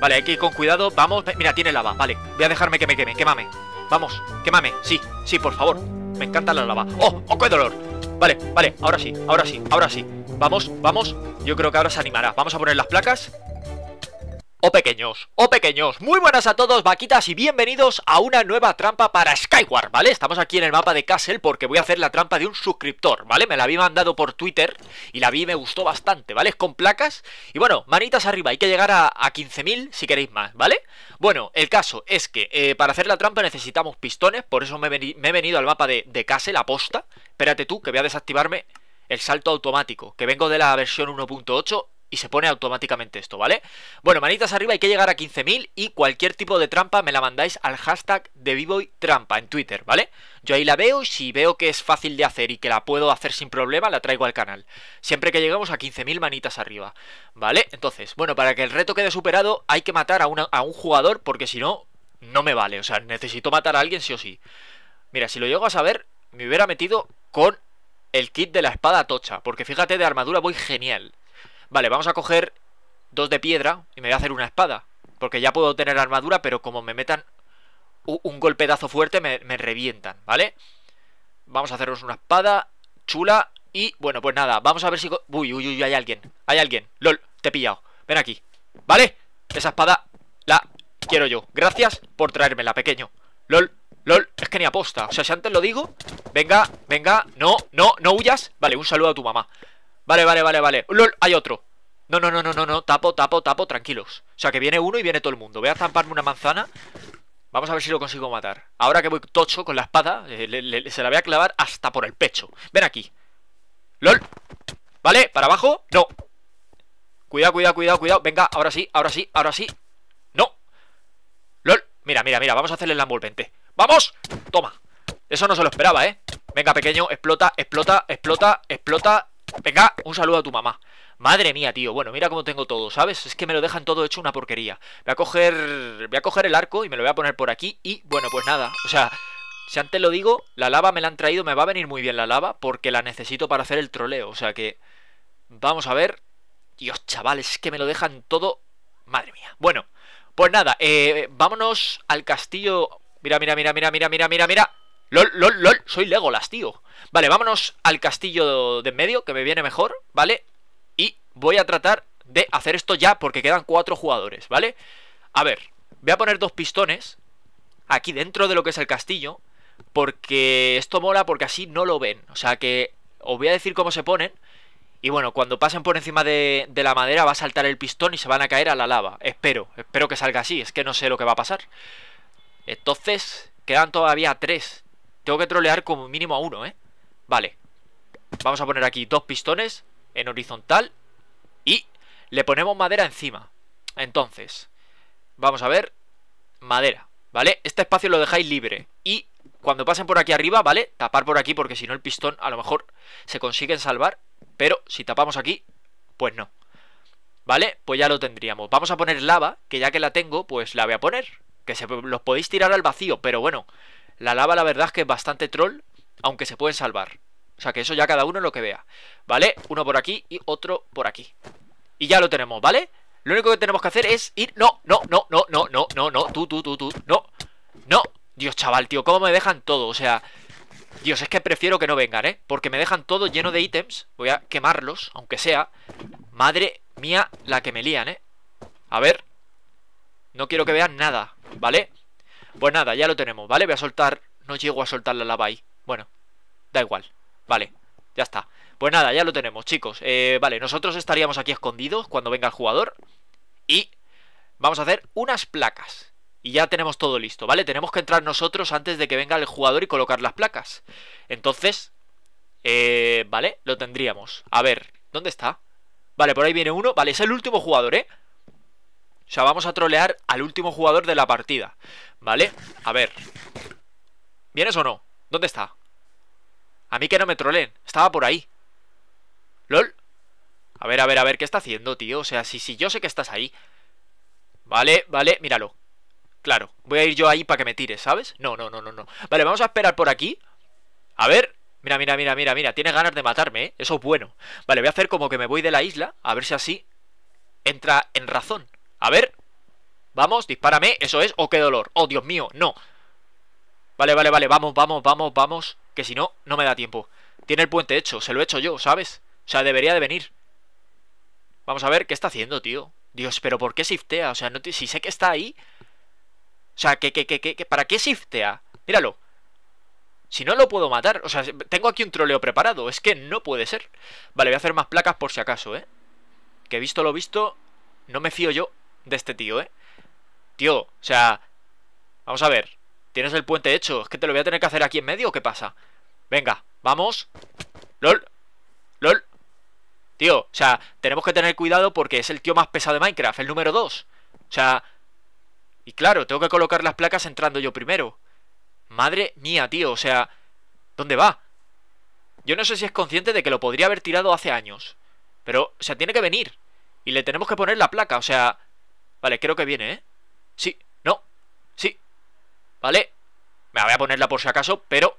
Vale, hay que ir con cuidado. Vamos. Mira, tiene lava. Vale. Voy a dejarme que me queme. Quémame. Vamos. Quémame. Sí. Sí, por favor. Me encanta la lava. ¡Oh! ¡Oh, qué dolor! Vale, vale. Ahora sí. Ahora sí. Ahora sí. Vamos, vamos. Yo creo que ahora se animará. Vamos a poner las placas. O pequeños, o pequeños. Muy buenas a todos, vaquitas, y bienvenidos a una nueva trampa para Skyward, ¿vale? Estamos aquí en el mapa de Castle porque voy a hacer la trampa de un suscriptor, ¿vale? Me la vi mandado por Twitter y la vi y me gustó bastante, ¿vale? Es con placas. Y bueno, manitas arriba, hay que llegar a, 15.000 si queréis más, ¿vale? Bueno, el caso es que eh, para hacer la trampa necesitamos pistones, por eso me, he venido al mapa de, de Castle, posta Espérate tú, que voy a desactivarme el salto automático, que vengo de la versión 1.8 y se pone automáticamente esto, ¿vale? Bueno, manitas arriba, hay que llegar a 15.000 y cualquier tipo de trampa me la mandáis al hashtag de b Trampa en Twitter, ¿vale? Yo ahí la veo y si veo que es fácil de hacer y que la puedo hacer sin problema, la traigo al canal. Siempre que lleguemos a 15.000 manitas arriba, ¿vale? Entonces, bueno, para que el reto quede superado hay que matar a, a un jugador porque si no, no me vale. O sea, necesito matar a alguien sí o sí. Mira, si lo llego a saber, me hubiera metido con el kit de la espada tocha, porque fíjate, de armadura voy genial. Vale, vamos a coger dos de piedra y me voy a hacer una espada. Porque ya puedo tener armadura, pero como me metan un golpedazo fuerte, me, me revientan, ¿vale? Vamos a hacernos una espada chula y, bueno, pues nada, vamos a ver si... Uy, uy, uy, hay alguien, hay alguien. LOL, te he pillado. Ven aquí, ¿vale? Esa espada la quiero yo. Gracias por traérmela, pequeño. LOL, LOL, es que ni aposta. O sea, si antes lo digo... Venga, venga, no, no, no huyas. Vale, un saludo a tu mamá. Vale, vale, vale, vale. ¡Lol! Hay otro. No, no, no, no, no, no. Tapo, tapo, tapo, tranquilos. O sea, que viene uno y viene todo el mundo. Voy a zamparme una manzana. Vamos a ver si lo consigo matar. Ahora que voy tocho con la espada, eh, se la voy a clavar hasta por el pecho. Ven aquí. ¡Lol! ¿Vale? ¿Para abajo? No. Cuidado, cuidado, cuidado, cuidado. Venga, ahora sí, ahora sí, ahora sí. No. ¡Lol! Mira, mira, mira. Vamos a hacerle el envolvente. ¡Vamos! Toma. Eso no se lo esperaba, ¿eh? Venga, pequeño. Explota, explota, explota, explota. Venga, un saludo a tu mamá. Madre mía, tío. Bueno, mira cómo tengo todo, ¿sabes? Es que me lo dejan todo hecho una porquería. Voy a coger. Voy a coger el arco y me lo voy a poner por aquí. Y bueno, pues nada. O sea, si antes lo digo, la lava me la han traído. Me va a venir muy bien la lava porque la necesito para hacer el troleo. O sea que. Vamos a ver. Dios, chavales, es que me lo dejan todo. Madre mía. Bueno, pues nada, eh, vámonos al castillo. Mira, mira, mira, mira, mira, mira, mira, mira. LOL, LOL, LOL, soy Legolas, tío Vale, vámonos al castillo de en medio Que me viene mejor, ¿vale? Y voy a tratar de hacer esto ya Porque quedan cuatro jugadores, ¿vale? A ver, voy a poner dos pistones Aquí dentro de lo que es el castillo Porque esto mola Porque así no lo ven, o sea que Os voy a decir cómo se ponen y bueno, cuando pasen por encima de, de, la madera va a saltar el pistón y se van a caer a la lava. Espero, espero que salga así, es que no sé lo que va a pasar. Entonces, quedan todavía tres. Tengo que trolear como mínimo a uno, ¿eh? Vale. Vamos a poner aquí dos pistones en horizontal y le ponemos madera encima. Entonces, vamos a ver. Madera, ¿vale? Este espacio lo dejáis libre. Y cuando pasen por aquí arriba, ¿vale? Tapar por aquí porque si no el pistón a lo mejor se consiguen salvar. Pero si tapamos aquí, pues no. ¿Vale? Pues ya lo tendríamos. Vamos a poner lava, que ya que la tengo, pues la voy a poner. Que se, los podéis tirar al vacío, pero bueno, la lava la verdad es que es bastante troll, aunque se pueden salvar. O sea que eso ya cada uno lo que vea, ¿vale? Uno por aquí y otro por aquí. Y ya lo tenemos, ¿vale? Lo único que tenemos que hacer es ir... No, no, no, no, no, no, no, no, tú, tú, tú, tú, no, no. Dios, chaval, tío, ¿cómo me dejan todo? O sea, Dios, es que prefiero que no vengan, ¿eh? Porque me dejan todo lleno de ítems. Voy a quemarlos, aunque sea. Madre mía, la que me lían, ¿eh? A ver. No quiero que vean nada, ¿vale? Pues nada, ya lo tenemos, ¿vale? Voy a soltar... No llego a soltar la lava ahí. Bueno, da igual. Vale, ya está. Pues nada, ya lo tenemos, chicos. Eh, vale, nosotros estaríamos aquí escondidos cuando venga el jugador. Y vamos a hacer unas placas. Y ya tenemos todo listo, ¿vale? Tenemos que entrar nosotros antes de que venga el jugador y colocar las placas. Entonces, eh, vale, lo tendríamos. A ver, ¿dónde está? Vale, por ahí viene uno. Vale, es el último jugador, ¿eh? O sea, vamos a trolear al último jugador de la partida. ¿Vale? A ver. ¿Vienes o no? ¿Dónde está? A mí que no me troleen. Estaba por ahí. ¿Lol? A ver, a ver, a ver, ¿qué está haciendo, tío? O sea, si, si yo sé que estás ahí. Vale, vale, míralo. Claro, voy a ir yo ahí para que me tires, ¿sabes? No, no, no, no, no. Vale, vamos a esperar por aquí. A ver, mira, mira, mira, mira, mira. Tienes ganas de matarme, ¿eh? Eso es bueno. Vale, voy a hacer como que me voy de la isla. A ver si así entra en razón. A ver. Vamos, dispárame. Eso es. o oh, qué dolor. Oh, Dios mío. No. Vale, vale, vale. Vamos, vamos, vamos, vamos. Que si no, no me da tiempo. Tiene el puente hecho. Se lo he hecho yo, ¿sabes? O sea, debería de venir. Vamos a ver qué está haciendo, tío. Dios, pero ¿por qué siftea? O sea, si sé que está ahí. O sea, ¿qué, qué, qué, qué, para qué siftea? Míralo. Si no lo puedo matar. O sea, tengo aquí un troleo preparado. Es que no puede ser. Vale, voy a hacer más placas por si acaso, ¿eh? Que visto lo visto, no me fío yo de este tío, ¿eh? Tío, o sea... Vamos a ver. Tienes el puente hecho. ¿Es que te lo voy a tener que hacer aquí en medio qué pasa? Venga, vamos. LOL. LOL. Tío, o sea, tenemos que tener cuidado porque es el tío más pesado de Minecraft, el número 2. O sea... Y claro, tengo que colocar las placas entrando yo primero. Madre mía, tío, o sea... ¿Dónde va? Yo no sé si es consciente de que lo podría haber tirado hace años. Pero, o sea, tiene que venir. Y le tenemos que poner la placa, o sea... Vale, creo que viene, ¿eh? Sí, no, sí Vale, me voy a ponerla por si acaso, pero...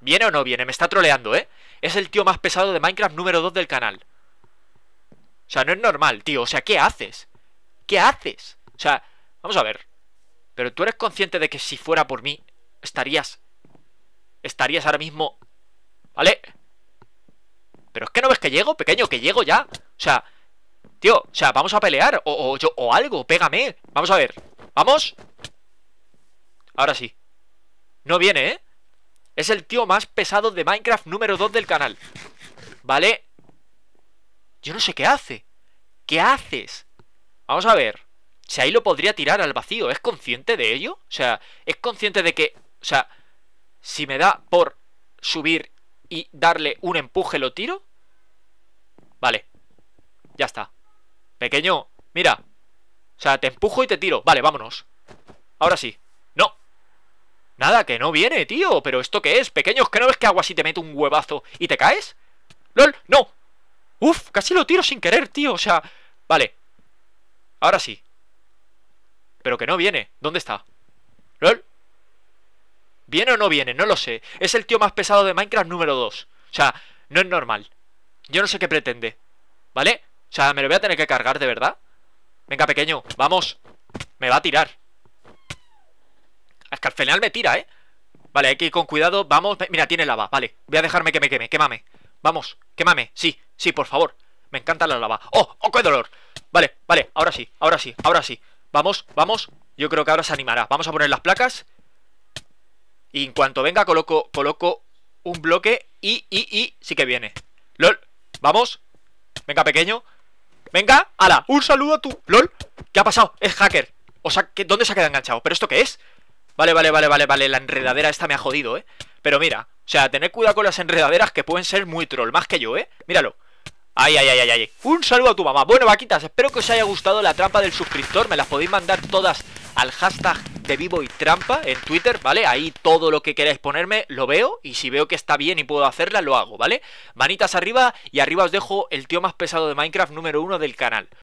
¿Viene o no viene? Me está troleando, ¿eh? Es el tío más pesado de Minecraft número 2 del canal O sea, no es normal, tío O sea, ¿qué haces? ¿Qué haces? O sea, vamos a ver Pero tú eres consciente de que si fuera por mí Estarías... Estarías ahora mismo... ¿Vale? Pero es que no ves que llego, pequeño, que llego ya O sea, Tío, o sea, vamos a pelear o, o algo, pégame Vamos a ver, vamos Ahora sí No viene, ¿eh? Es el tío más pesado de Minecraft número 2 del canal ¿Vale? Yo no sé qué hace ¿Qué haces? Vamos a ver Si ahí lo podría tirar al vacío ¿Es consciente de ello? O sea, ¿es consciente de que... O sea, si me da por subir y darle un empuje, ¿lo tiro? Vale Ya está Pequeño, mira. O sea, te empujo y te tiro. Vale, vámonos. Ahora sí. No. Nada, que no viene, tío. ¿Pero esto qué es? Pequeños, que no ves que agua así te mete un huevazo y te caes? ¡Lol! ¡No! ¡Uf! Casi lo tiro sin querer, tío. O sea... Vale. Ahora sí. Pero que no viene. ¿Dónde está? ¿Lol? ¿Viene o no viene? No lo sé. Es el tío más pesado de Minecraft número 2. O sea, no es normal. Yo no sé qué pretende. ¿Vale? O sea, me lo voy a tener que cargar, ¿de verdad? Venga, pequeño, vamos Me va a tirar Es que al final me tira, ¿eh? Vale, hay que ir con cuidado, vamos Mira, tiene lava, vale Voy a dejarme que me queme, quémame Vamos, quémame, sí, sí, por favor Me encanta la lava ¡Oh, oh, qué dolor! Vale, vale, ahora sí, ahora sí, ahora sí Vamos, vamos Yo creo que ahora se animará Vamos a poner las placas Y en cuanto venga coloco, coloco un bloque Y, y, y, sí que viene ¡Lol! Vamos Venga, pequeño Venga, ala, un saludo a tu... ¿Lol? ¿Qué ha pasado? Es hacker o sea, ¿dónde se ha quedado enganchado? ¿Pero esto qué es? Vale, vale, vale, vale, vale, la enredadera esta me ha jodido, ¿eh? Pero mira, o sea, tened cuidado con las enredaderas que pueden ser muy troll, más que yo, ¿eh? Míralo. Ay, ay, ay, ay, ay. Un saludo a tu mamá. Bueno, vaquitas, espero que os haya gustado la trampa del suscriptor. Me las podéis mandar todas al hashtag de Vivo y Trampa en Twitter, ¿vale? Ahí todo lo que queráis ponerme lo veo y si veo que está bien y puedo hacerla, lo hago, ¿vale? Manitas arriba y arriba os dejo el tío más pesado de Minecraft número uno del canal.